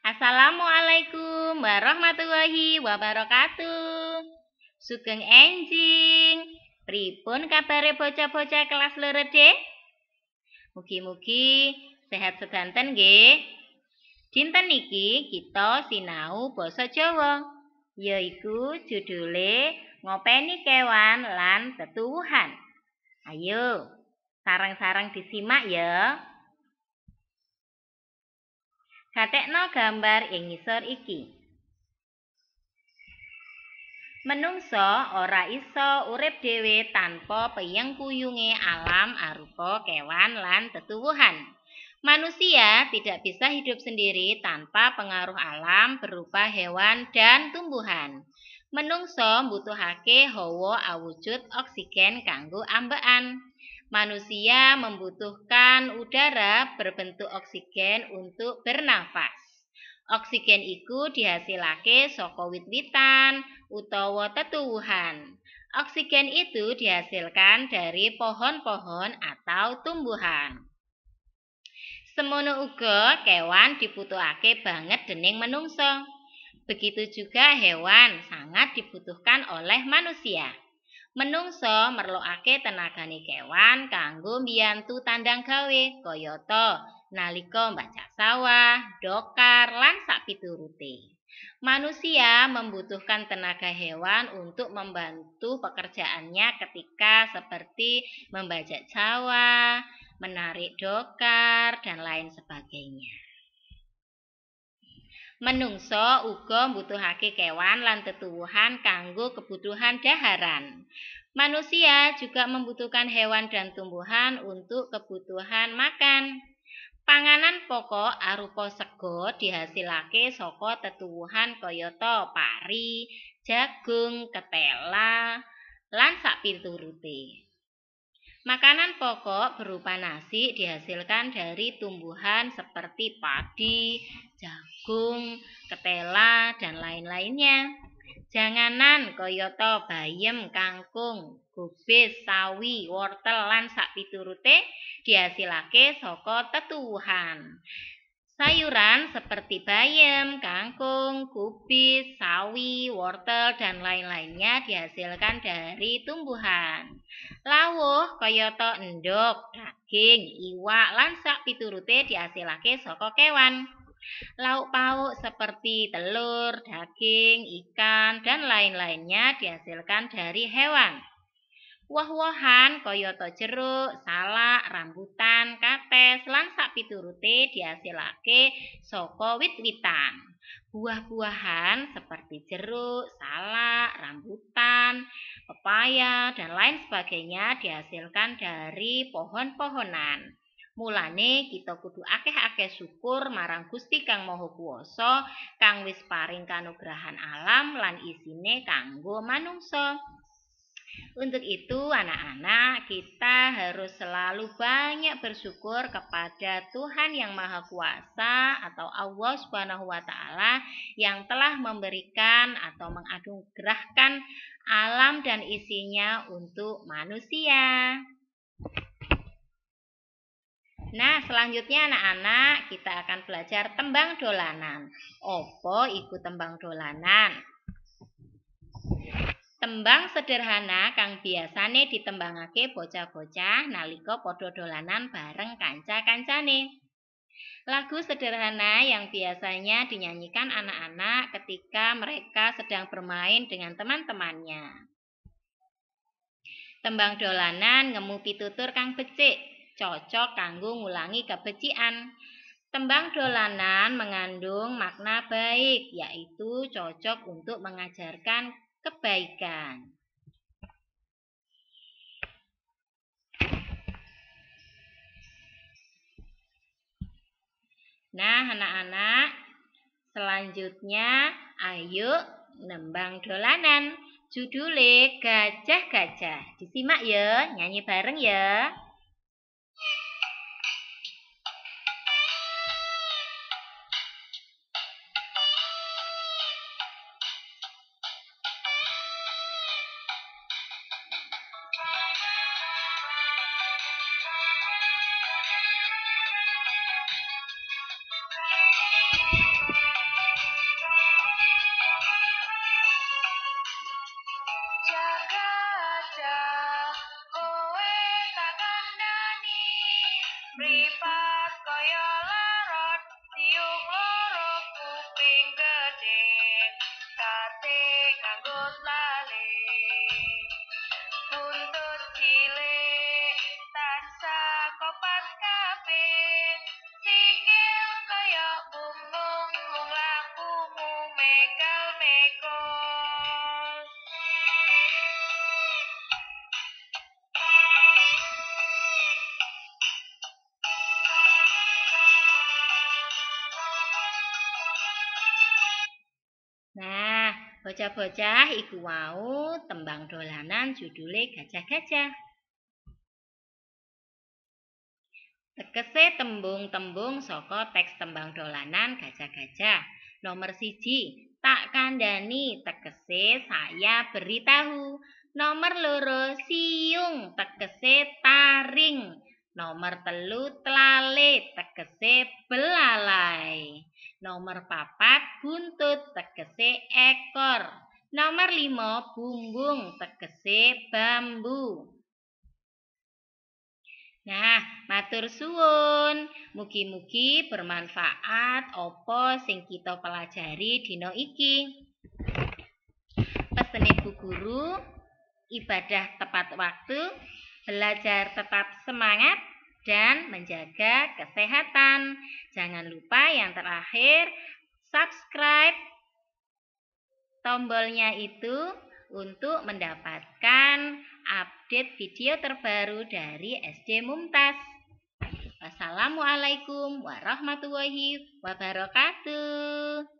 Assalamualaikum warahmatullahi wabarakatuh. Sugeng enjing. Pripun kabare bocah-bocah kelas loro D? Mugi-mugi sehat sedanten nggih. Dinten niki kita sinau basa Jawa, yaiku judule ngopeni kewan lan tetuwuhan. Ayo, sarang-sarang disimak ya. Katekno gambar ing ngisor iki. Menungso ora iso urip dhewe tanpa peyengkuyunge alam arupa kewan lan tetuwuhan. Manusia tidak bisa hidup sendiri tanpa pengaruh alam berupa hewan dan tumbuhan. Menungso butuhake hawa awujud oksigen kanggo ambean. Manusia membutuhkan udara berbentuk oksigen untuk bernafas. Oksigen iku dihasilake saka wit-witan utawa tetuwuhan. Oksigen itu dihasilkan dari pohon-pohon atau tumbuhan. Semono uga kewan dibutuhake banget dening menungso. Begitu juga hewan sangat dibutuhkan oleh manusia. Menungso merlokake tenagane kewan kanggo mbiyantu tandang gawe kayata naliko mbaca sawah, dokar lan sak piturute. Manusia membutuhkan tenaga hewan untuk membantu pekerjaannya ketika seperti membajak sawah, menarik dokar dan lain sebagainya. Menungso uga mbutuhake kewan lan tetuwuhan kanggo kebutuhan daharan. Manusia juga membutuhkan hewan dan tumbuhan untuk kebutuhan makan. Panganan pokok arupa sego dihasilake saka tetuwuhan kayata pari, jagung, ketela, lan sak pinturute. Makanan pokok berupa nasi dihasilkan dari tumbuhan seperti padi, jagung, ketela, dan lain-lainnya. Janganan koyoto, bayem, kangkung, kubis, sawi, wortel lan sak piturute dihasilake soko tetuhan. Sayuran seperti bayam, kangkung, kubis, sawi, wortel, dan lain-lainnya dihasilkan dari tumbuhan. Lawuh koyoto, endok, daging, iwak, lansak piturute dihasilake soko kewan. Lauk pauk seperti telur, daging, ikan, dan lain-lainnya dihasilkan dari hewan. Woh-wohan koyoto jeruk, salak, rambutan, kates lan sak piturute diasilake saka wit-witan. Buah-buahan seperti jeruk, salak, rambutan, pepaya dan lain sebagainya dihasilkan dari pohon-pohonan. Mulane kita kudu akeh-akeh syukur marang Gusti Kang Maha Kuwasa kang wis paring kanugrahan alam lan isine kanggo manungsa. Untuk itu, anak-anak, kita harus selalu banyak bersyukur kepada Tuhan yang Maha Kuasa atau Allah Subhanahu wa taala yang telah memberikan atau menganugerahkan alam dan isinya untuk manusia. Nah, selanjutnya anak-anak kita akan belajar tembang dolanan. Opo iku tembang dolanan? Tembang sederhana kang biasane ditembangake bocah-bocah nalika padha dolanan bareng kanca-kancane. Lagu sederhana yang biasanya dinyanyikan anak-anak ketika mereka sedang bermain dengan teman-temannya. Tembang dolanan ngemu pitutur kang becik, cocok kanggo ngulangi kebecikan. Tembang dolanan mengandung makna baik, yaitu cocok untuk mengajarkan kebaikan. Nah, anak-anak, selanjutnya ayo nembang dolanan. Judulnya gajah-gajah. Disimak ya, nyanyi bareng ya. Nah, bocah-bocah iku wau tembang dolanan judule gajah-gajah. Tekese tembung-tembung saka teks tembang dolanan gajah-gajah. Nomor siji, tak kandani tekese saya beritahu. Nomor loro siung tekese taring. Nomor telu telale tekese belalai. Nomor papat buntut tegese ekor. Nomor lima bumbung tegese bambu. Nah, matur suwun. Mugi-mugi bermanfaat Oppo sing kita pelajari dino iki. Pesene Bu Guru, ibadah tepat waktu, belajar tetap semangat dan menjaga kesehatan. Jangan lupa yang terakhir subscribe tombolnya itu untuk mendapatkan update video terbaru dari SD Mumtaz. Wassalamualaikum warahmatullahi wabarakatuh.